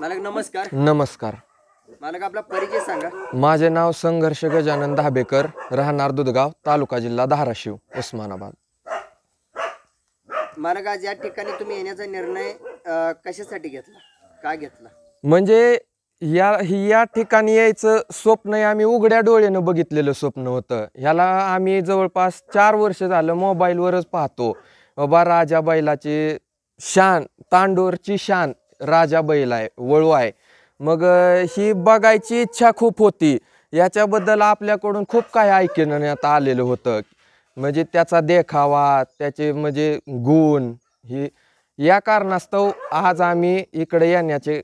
मालक नमस्कार नमस्कार मालक आपला परिचय सांगा माझे नाव संघर्ष गजानन धाबेकर राहणार दुधगाव तालुका जिल्हा धाराशिव उस्मानाबाद मालक या ठिकाणी तुम्ही येण्याचा निर्णय कशासाठी घेतला का घेतला म्हणजे या या ठिकाणी यायचं स्वप्न आम्ही उघड्या डोळ्यानं बघितलेलं स्वप्न होतं ह्याला आम्ही जवळपास चार वर्ष झालं मोबाईलवरच पाहतो बाबा राजा बैलाची शान तांडोरची शान राजा बैल आहे वळू आहे मग ही बघायची इच्छा खूप होती याच्याबद्दल आपल्याकडून खूप काही ऐकण्यात आलेलं होतं म्हणजे त्याचा देखावा त्याचे म्हणजे गुण ही या कारणास्तव आज आम्ही इकडे येण्याचे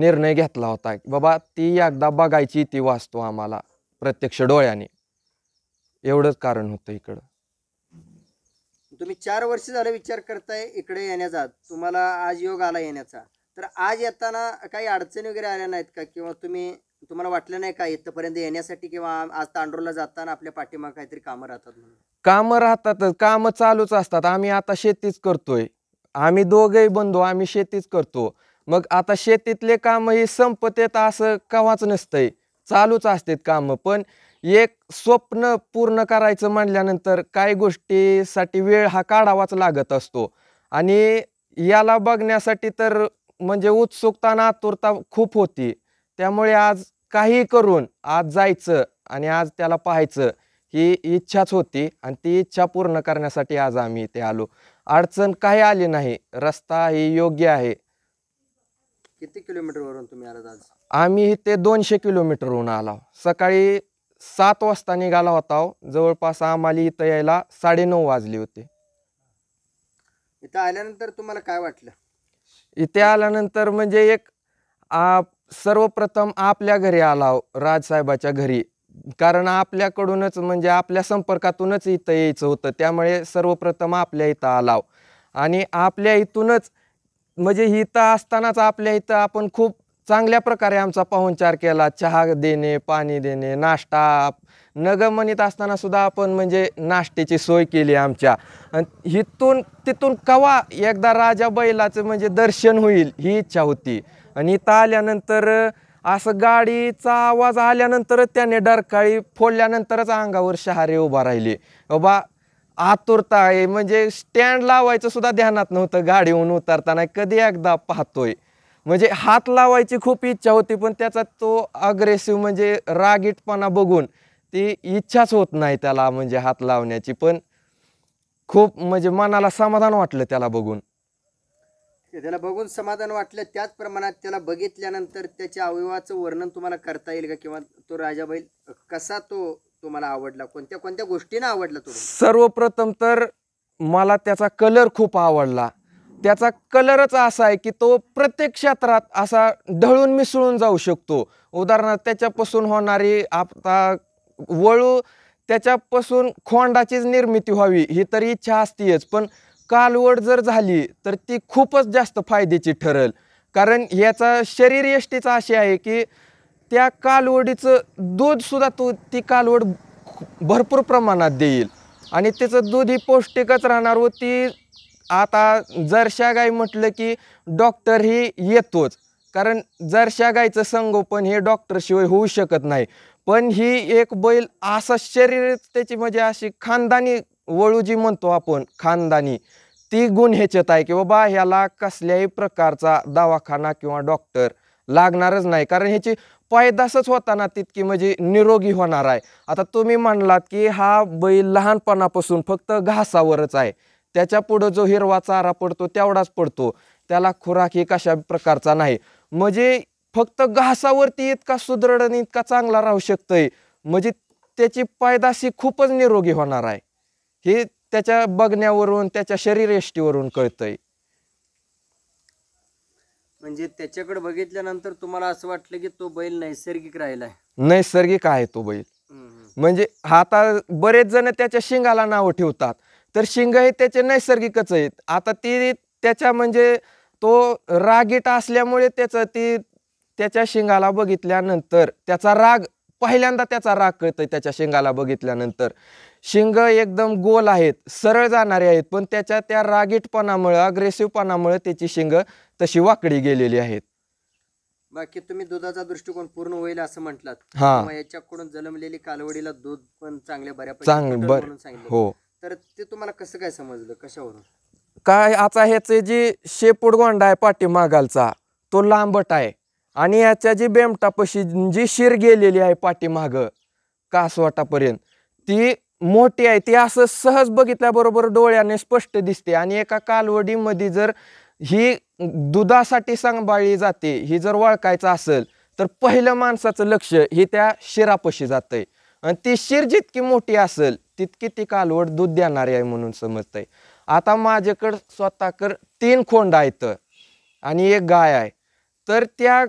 निर्णय घेतला होता बाबा ती एकदा बघायची ती वाचतो आम्हाला प्रत्यक्ष डोळ्याने एवढंच कारण होतं इकडं तुम्ही चार वर्ष झालं विचार करताय इकडे येण्याचा तुम्हाला आज योग आला येण्याचा तर आज येताना काही अडचणी वगैरे आल्या नाहीत का किंवा तुम्ही तुम्हाला वाटलं नाही का इथपर्यंत येण्यासाठी किंवा आज तांडूरला जाताना आपल्या पाठीमाग काहीतरी कामं राहतात काम कामं राहतातच कामं चालूच असतात आम्ही आता शेतीच करतोय आम्ही दोघही बंधू आम्ही शेतीच करतो मग आता शेतीतले काम ही येत असं कवाच नसतंय चालूच असतात काम पण एक स्वप्न पूर्ण करायचं म्हणल्यानंतर काही गोष्टीसाठी वेळ हा काढावाच लागत असतो आणि याला बघण्यासाठी तर म्हणजे उत्सुकता नातुरता आतुरता खूप होती त्यामुळे आज काही करून आज जायचं आणि आज त्याला पाहायचं ही इच्छाच होती आणि ती इच्छा पूर्ण करण्यासाठी आज आम्ही इथे आलो अडचण काही आली नाही रस्ता ही योग्य आहे किती किलोमीटरवरून तुम्ही आलात आम्ही इथे दोनशे किलोमीटरहून आलो सकाळी सात वाजता निघाला होता हो. जवळपास आम्हाला इथं यायला नऊ वाजले होते इथं आल्यानंतर तुम्हाला काय वाटलं इथे आल्यानंतर म्हणजे एक आप सर्वप्रथम आपल्या घरी आला हो, राजसाहेबाच्या घरी कारण आपल्याकडूनच म्हणजे आपल्या संपर्कातूनच इथं यायचं होतं त्यामुळे सर्वप्रथम आपल्या इथं आलाव हो. आणि आपल्या इथूनच म्हणजे इथं असतानाच आपल्या इथं आपण खूप चांगल्या प्रकारे आमचा पाहुणचार केला चहा देणे पाणी देणे नाश्ता नगमनीत असताना सुद्धा आपण म्हणजे नाश्त्याची सोय केली आमच्या हिथून तिथून कवा एकदा राजा बैलाचं म्हणजे दर्शन होईल ही इच्छा होती आणि इथं आल्यानंतर असं गाडीचा आवाज आल्यानंतर त्याने डरकाळी फोडल्यानंतरच अंगावर शहारे उभा राहिले बाबा आतुरता आहे म्हणजे स्टँड लावायचं सुद्धा ध्यानात नव्हतं गाडीहून उतरताना कधी एकदा पाहतोय म्हणजे हात लावायची खूप इच्छा होती पण त्याचा तो अग्रेसिव्ह म्हणजे रागीटपणा बघून ती इच्छाच होत नाही त्याला म्हणजे हात लावण्याची पण खूप म्हणजे मनाला समाधान वाटलं त्याला बघून त्याला बघून समाधान वाटलं त्याच प्रमाणात त्याला बघितल्यानंतर त्याच्या अवयवाचं वर्णन तुम्हाला करता येईल का किंवा तो राजाबाई कसा तो तुम्हाला आवडला कोणत्या कोणत्या गोष्टीनं आवडला तो सर्वप्रथम तर मला त्याचा कलर खूप आवडला त्याचा कलरच असा आहे की तो प्रत्येक क्षेत्रात असा ढळून मिसळून जाऊ शकतो उदाहरणार्थ त्याच्यापासून होणारी आता वळू त्याच्यापासून खोंडाचीच निर्मिती व्हावी ही तर इच्छा असतीच पण कालवड जर झाली तर ती खूपच जास्त फायद्याची ठरेल कारण याचा शरीर यष्टीचा अशी आहे की त्या कालवडीचं दूधसुद्धा तू ती कालवड भरपूर प्रमाणात देईल आणि त्याचं दूध ही पौष्टिकच राहणार व ती आता जरशा गाय म्हटलं की डॉक्टर ही येतोच कारण जरशा गायचं संगोपन हे डॉक्टरशिवाय होऊ शकत नाही पण ही एक बैल असं शरीर त्याची म्हणजे अशी खानदानी वळू जी म्हणतो आपण खानदानी ती गुण ह्याच्यात आहे की बाबा ह्याला कसल्याही प्रकारचा दवाखाना किंवा डॉक्टर लागणारच नाही कारण ह्याची पायदासच होताना तितकी म्हणजे निरोगी होणार आहे आता तुम्ही म्हणलात की हा बैल लहानपणापासून फक्त घासावरच आहे त्याच्या पुढं जो हिरवा चारा पडतो तेवढाच पडतो त्याला खुराक ही कशा प्रकारचा नाही म्हणजे फक्त घासावरती इतका सुदृढ आणि इतका चांगला राहू शकतोय म्हणजे त्याची पायदाशी खूपच निरोगी होणार आहे हे त्याच्या बघण्यावरून त्याच्या शरीरयष्टीवरून कळतंय म्हणजे त्याच्याकडे बघितल्यानंतर तुम्हाला असं वाटलं की तो बैल नैसर्गिक राहिला नैसर्गिक आहे तो बैल म्हणजे आता बरेच जण त्याच्या शिंगाला नाव ठेवतात तर शिंग हे त्याचे नैसर्गिकच आहेत आता ती त्याच्या म्हणजे तो रागीट असल्यामुळे त्याचं ती त्याच्या शिंगाला बघितल्यानंतर त्याचा राग पहिल्यांदा त्याचा राग कळतोय त्याच्या शिंगाला बघितल्यानंतर शिंग एकदम गोल आहेत सरळ जाणारे आहेत पण त्याच्या त्या रागीटपणामुळे अग्रेसिव्हपणामुळे त्याची शिंग तशी वाकडी गेलेली आहेत बाकी तुम्ही दुधाचा दृष्टिकोन पूर्ण होईल असं म्हटलं हा याच्याकडून जन्मलेली कालवडीला दूध पण चांगल्या बऱ्या चांगलं बरं हो तर ते तुम्हाला कसं काय समजलं कशावरून काय आता ह्याचे जी शेपूड गोंडा आहे पाठीमागालचा तो लांबट आहे आणि याच्या जी बेमटापाशी जी शिर गेलेली आहे पाठीमाग कासवाटापर्यंत ती मोठी आहे ती असं सहज बघितल्याबरोबर डोळ्याने स्पष्ट दिसते आणि एका कालवडीमध्ये जर ही दुधासाठी सांभाळली जाते ही जर वळकायचं असेल तर पहिलं माणसाचं लक्ष हे त्या शिरापशी जातं आणि ती शिर जितकी मोठी असेल तितकी ती कालवड दूध देणारी आहे म्हणून आहे आता माझ्याकडं स्वतःकर तीन खोंड आहेत आणि एक गाय आहे तर त्या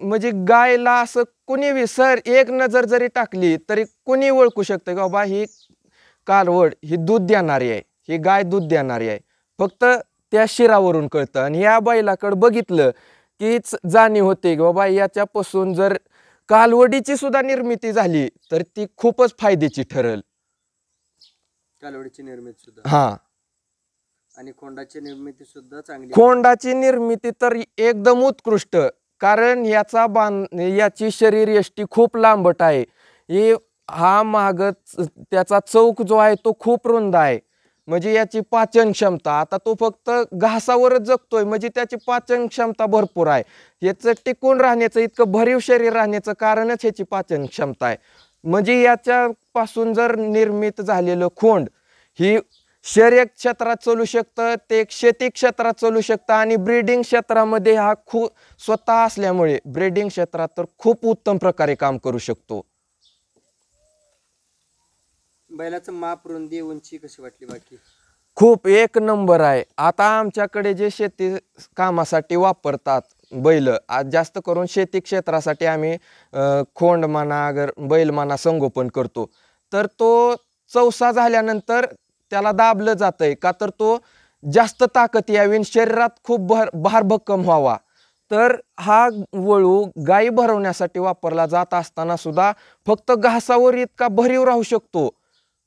म्हणजे गायला असं कुणी विसर एक नजर जरी टाकली तरी कुणी ओळखू शकतं की बाबा ही कालवड ही दूध देणारी आहे ही गाय दूध देणारी आहे फक्त त्या शिरावरून कळतं आणि या बैलाकडं बघितलं कीच जाणीव होते की बाबा याच्यापासून जर कालवडीची सुद्धा निर्मिती झाली तर ती खूपच फायद्याची ठरल कालवडीची निर्मिती सुद्धा हा आणि खोंडाची निर्मिती सुद्धा चांगली खोंडाची निर्मिती तर एकदम उत्कृष्ट कारण याचा बांध याची शरीर यष्टी खूप लांबट आहे हे हा माग त्याचा चौक जो आहे तो खूप रुंद आहे म्हणजे याची पाचन क्षमता आता तो फक्त घासावरच जगतोय म्हणजे त्याची पाचन क्षमता भरपूर आहे याचं टिकून राहण्याचं इतकं भरीव शरीर राहण्याचं कारणच ह्याची पाचन क्षमता आहे म्हणजे याच्या पासून जर निर्मित झालेलं खोंड ही शर्य क्षेत्रात चालू शकतं ते शेती क्षेत्रात चालू शकतं आणि ब्रीडिंग क्षेत्रामध्ये हा खू स्वतः असल्यामुळे ब्रीडिंग क्षेत्रात तर खूप उत्तम प्रकारे काम करू शकतो बैलाचं माप रुंदी उंची कशी वाटली बाकी खूप एक नंबर आहे आता आमच्याकडे जे शेती कामासाठी वापरतात बैल आज जास्त करून शेती क्षेत्रासाठी आम्ही खोंड म्हणा बैल म्हणा संगोपन करतो तर तो चौसा झाल्यानंतर त्याला दाबलं जातंय का तर तो जास्त ताकद यावी शरीरात खूप भर भार भक्कम व्हावा तर हा वळू गायी भरवण्यासाठी वापरला जात असताना सुद्धा फक्त घासावर इतका भरीव राहू शकतो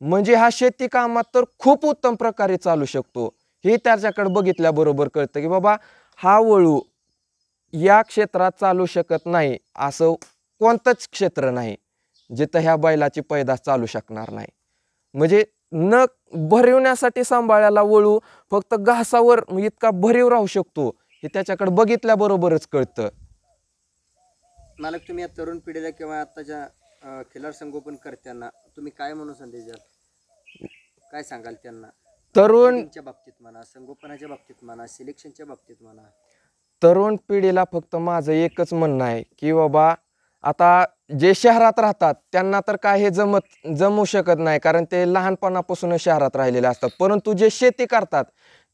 म्हणजे हा शेती कामात तर खूप उत्तम प्रकारे चालू शकतो हे त्याच्याकडे बघितल्याबरोबर कळतं की बाबा हा वळू या क्षेत्रात चालू शकत नाही असं कोणतंच क्षेत्र नाही जिथं ह्या बैलाची पैदास चालू शकणार नाही म्हणजे न भरिवण्यासाठी सांभाळायला वळू फक्त घासावर इतका भरीव राहू शकतो हे त्याच्याकडे बघितल्याबरोबरच कळतं मालक तुम्ही या तरुण पिढीला किंवा आताच्या खिलार संगोपन करत्यांना तुम्ही काय म्हणू संदेश काय सांगाल त्यांना तरुणच्या बाबतीत म्हणा संगोपनाच्या बाबतीत म्हणा सिलेक्शनच्या बाबतीत म्हणा तरुण पिढीला फक्त माझं एकच म्हणणं आहे की बाबा आता जे शहरात राहतात त्यांना तर काय हे जमत जमू शकत नाही कारण ते लहानपणापासून शहरात राहिलेले असतात परंतु जे शेती करतात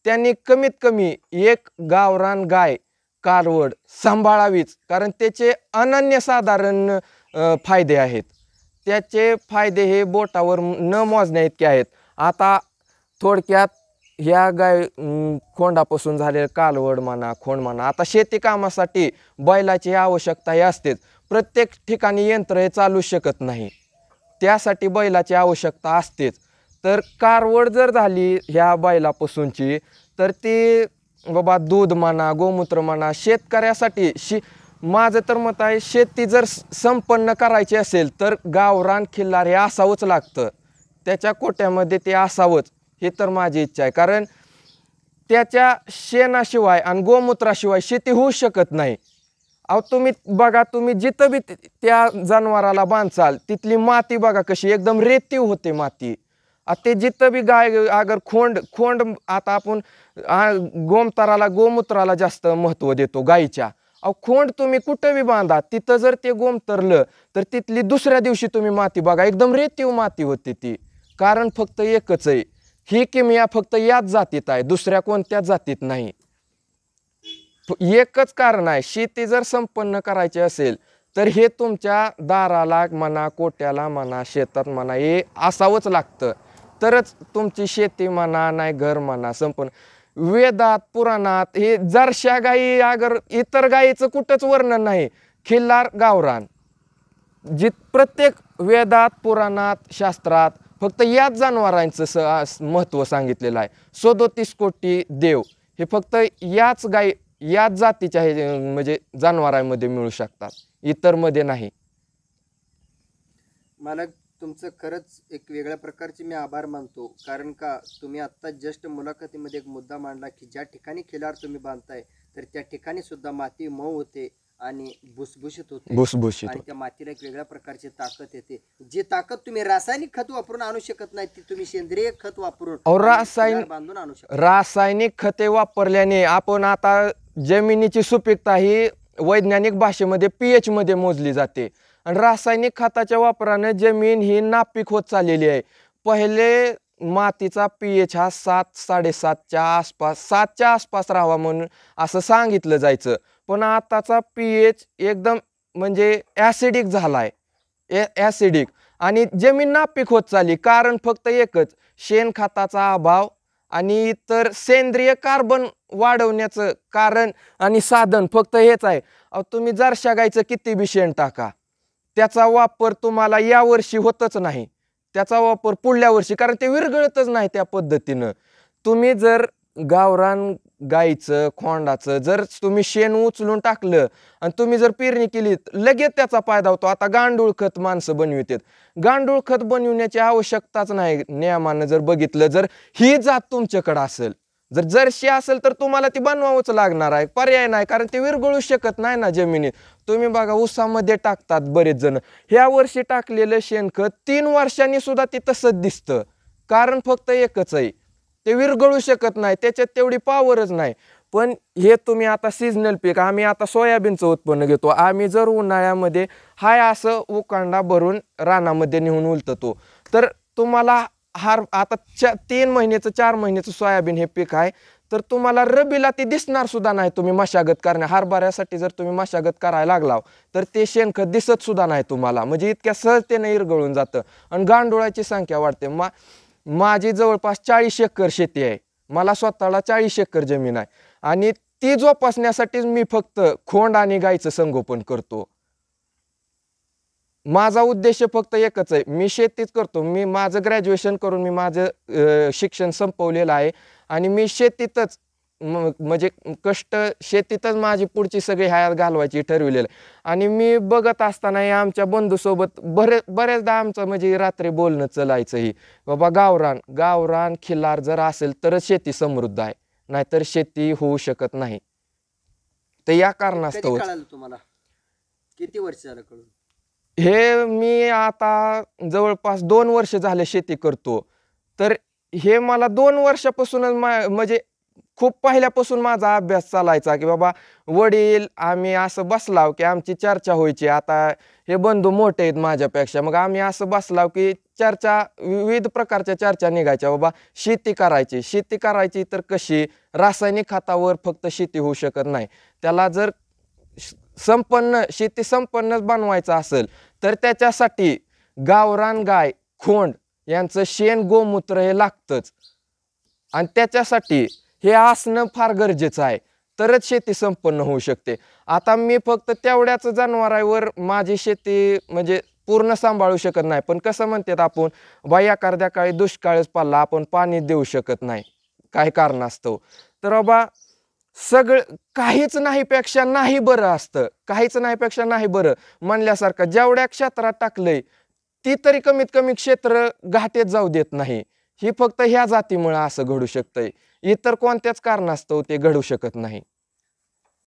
त्यांनी कमीत कमी एक गावरान गाय कारवड सांभाळावीच कारण त्याचे अनन्यसाधारण फायदे आहेत त्याचे फायदे हे बोटावर न मोजण्या इतके आहेत आता थोडक्यात ह्या गाय खोंडापासून झालेलं कालवड म्हणा खोंड म्हणा आता शेती कामासाठी बैलाची आवश्यकता ही असतेच प्रत्येक ठिकाणी यंत्र हे चालू शकत नाही त्यासाठी बैलाची आवश्यकता असतेच तर कारवड जर झाली ह्या बैलापासूनची तर ती बाबा दूध म्हणा गोमूत्र म्हणा शेतकऱ्यासाठी शे माझं तर मत आहे शेती जर संपन्न करायची असेल तर गावरान खिल्लार हे असावंच लागतं त्याच्या कोट्यामध्ये ते असावंच हे तर माझी इच्छा आहे कारण त्याच्या शेणाशिवाय आणि गोमूत्राशिवाय शेती होऊ शकत नाही अहो तुम्ही बघा तुम्ही जिथं बी त्या जनावराला बांधाल तिथली माती बघा कशी एकदम रेतीव होते माती ते जिथं बी गाय अगर खोंड खोंड आता आपण गोमतराला गोमूत्राला जास्त महत्व देतो गायीच्या अहो खोंड तुम्ही कुठं बी बांधा तिथं जर ते गोमतरलं तर तिथली दुसऱ्या दिवशी तुम्ही माती बघा एकदम रेतीव माती होते ती कारण फक्त एकच आहे ही किमया फक्त याच जातीत आहे दुसऱ्या कोणत्याच जातीत नाही एकच कारण आहे शेती जर संपन्न करायची असेल तर हे तुमच्या दाराला म्हणा कोट्याला म्हणा शेतात म्हणा हे असावंच लागतं तरच तुमची शेती म्हणा नाही घर म्हणा संपन्न वेदात पुराणात हे जरशा गायी अगर इतर गायीचं कुठंच वर्णन नाही खिल्लार गावरान जी प्रत्येक वेदात पुराणात शास्त्रात फक्त याच जनावरांचं स महत्त्व सांगितलेलं आहे सदोतीस कोटी देव हे फक्त याच गायी याच जातीच्या हे म्हणजे जनावरांमध्ये मिळू शकतात इतर मध्ये नाही मला तुमचं खरंच एक वेगळ्या प्रकारचे मी आभार मानतो कारण का तुम्ही आत्ता जस्ट मुलाखतीमध्ये एक मुद्दा मांडला की ज्या ठिकाणी खिलार तुम्ही बांधताय तर त्या ठिकाणी सुद्धा माती मऊ होते आणि भुसभुशीत होते भुसभुशीत आणि त्या मातीला एक वेगळ्या प्रकारची ताकद येते जी ताकद तुम्ही रासायनिक खत वापरून आणू शकत नाही ती तुम्ही सेंद्रिय खत वापरून रासायनिक बांधून आणू शकता रासायनिक खते वापरल्याने आपण आता जमिनीची सुपीकता ही वैज्ञानिक भाषेमध्ये पी एचमध्ये मोजली जाते आणि रासायनिक खताच्या वापराने जमीन ही नापीक होत चाललेली आहे पहिले मातीचा पी एच हा सात साडेसातच्या आसपास सातच्या आसपास राहावा म्हणून असं सांगितलं जायचं पण आताचा पी एच एकदम म्हणजे ॲसिडिक झाला आहे ए ॲसिडिक आणि जमीन नापीक होत चालली कारण फक्त एकच शेणखताचा अभाव आणि तर सेंद्रिय कार्बन वाढवण्याचं कारण आणि साधन फक्त हेच आहे अहो तुम्ही जर शगायचं किती बी शेण टाका त्याचा वापर तुम्हाला यावर्षी होतच नाही त्याचा वापर पुढल्या वर्षी कारण ते विरगळतच नाही त्या पद्धतीनं तुम्ही जर गावरान गाईचं खोंडाचं जर तुम्ही शेण उचलून टाकलं आणि तुम्ही जर पेरणी केली लगेच त्याचा फायदा होतो आता गांडूळ खत माणसं बनवितात गांडूळ खत बनविण्याची आवश्यकताच नाही नियमानं जर बघितलं जर ही जात तुमच्याकडं असेल जर जर्शी असेल तर तुम्हाला ती बनवावंच लागणार आहे पर्याय नाही कारण ते विरगळू शकत नाही ना जमिनीत तुम्ही बघा उसामध्ये टाकतात बरेच जण ह्या वर्षी टाकलेलं शेणखत तीन वर्षांनी सुद्धा ते तसंच दिसतं कारण फक्त एकच आहे ते विरघळू शकत नाही त्याच्यात तेवढी पावरच नाही पण हे तुम्ही आता सीजनल पीक आम्ही आता सोयाबीनचं उत्पन्न घेतो आम्ही जर उन्हाळ्यामध्ये हाय असं उकांडा भरून रानामध्ये नेऊन उलतो तर तुम्हाला हार आता चा तीन महिन्याचं चार महिन्याचं सोयाबीन हे पीक आहे तर तुम्हाला रबीला ते दिसणार सुद्धा नाही तुम्ही मशागत करण्या हरभऱ्यासाठी जर तुम्ही मशागत करायला लागलाव तर ते शेणखत दिसत सुद्धा नाही तुम्हाला म्हणजे इतक्या सहजतेने इरगळून जातं आणि गांडुळाची संख्या वाढते मा माझी जवळपास चाळीस एकर शेती आहे मला स्वतःला चाळीस एकर जमीन आहे आणि ती जोपासण्यासाठीच मी फक्त खोंड आणि गायचं संगोपन करतो माझा उद्देश फक्त एकच आहे मी शेतीच करतो मी माझं ग्रॅज्युएशन करून मी माझं शिक्षण संपवलेलं आहे आणि मी शेतीतच म्हणजे कष्ट शेतीतच माझी पुढची सगळी हयात घालवायची ठरविलेलं आणि मी बघत असताना आमच्या बंधूसोबत बरे बऱ्याचदा आमचं म्हणजे रात्री बोलणं चलायचं ही बाबा गावरान गावरान खिल्लार जर असेल तरच शेती समृद्ध आहे नाहीतर शेती होऊ शकत नाही तर या कारणास्तव तुम्हाला किती वर्ष झालं कळून हे मी आता जवळपास दोन वर्ष झाले शेती करतो तर हे मला दोन वर्षापासूनच म्हणजे खूप पहिल्यापासून माझा अभ्यास चालायचा की बाबा वडील आम्ही असं बसलाव की आमची चर्चा व्हायची आता हे बंधू मोठे आहेत माझ्यापेक्षा मग आम्ही असं बसलाव की चर्चा विविध प्रकारच्या चर्चा निघायच्या बाबा शेती करायची शेती करायची तर कशी रासायनिक खतावर फक्त शेती होऊ शकत नाही त्याला जर संपन्न शेती संपन्नच बनवायचं असेल तर त्याच्यासाठी गावरान गाय खोंड यांचं शेण गोमूत्र हे लागतंच आणि त्याच्यासाठी हे असणं फार गरजेचं आहे तरच शेती संपन्न होऊ शकते आता मी फक्त तेवढ्याच जनावरांवर माझी शेती म्हणजे पूर्ण सांभाळू शकत नाही पण कसं म्हणतात आपण बाई एखाद्या काळी दुष्काळच पाला आपण पाणी देऊ शकत नाही काय कारण असतो तर बाबा सगळं काहीच नाहीपेक्षा नाही बरं असतं काहीच नाहीपेक्षा नाही बरं म्हणल्यासारखं जेवढ्या क्षेत्रात टाकलंय ती तरी कमीत कमी क्षेत्र घाटेत जाऊ देत नाही ही फक्त ह्या जातीमुळं असं घडू शकतंय इतर कोणत्याच कारणास्तव ते घडू शकत नाही